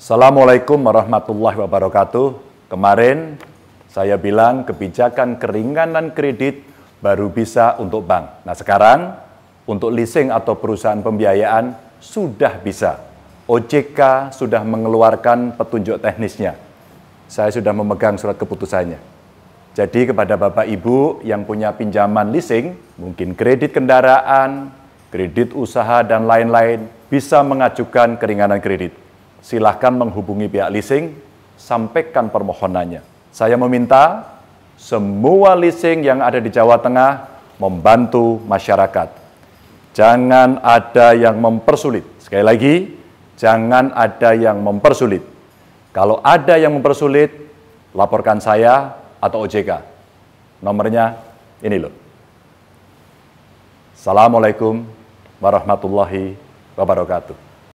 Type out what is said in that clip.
Assalamualaikum warahmatullahi wabarakatuh. Kemarin saya bilang kebijakan keringanan kredit baru bisa untuk bank. Nah sekarang untuk leasing atau perusahaan pembiayaan sudah bisa. OJK sudah mengeluarkan petunjuk teknisnya. Saya sudah memegang surat keputusannya. Jadi kepada Bapak Ibu yang punya pinjaman leasing, mungkin kredit kendaraan, kredit usaha, dan lain-lain, bisa mengajukan keringanan kredit silahkan menghubungi pihak leasing, sampaikan permohonannya. Saya meminta semua leasing yang ada di Jawa Tengah membantu masyarakat. Jangan ada yang mempersulit. Sekali lagi, jangan ada yang mempersulit. Kalau ada yang mempersulit, laporkan saya atau OJK. Nomornya ini loh. Assalamualaikum warahmatullahi wabarakatuh.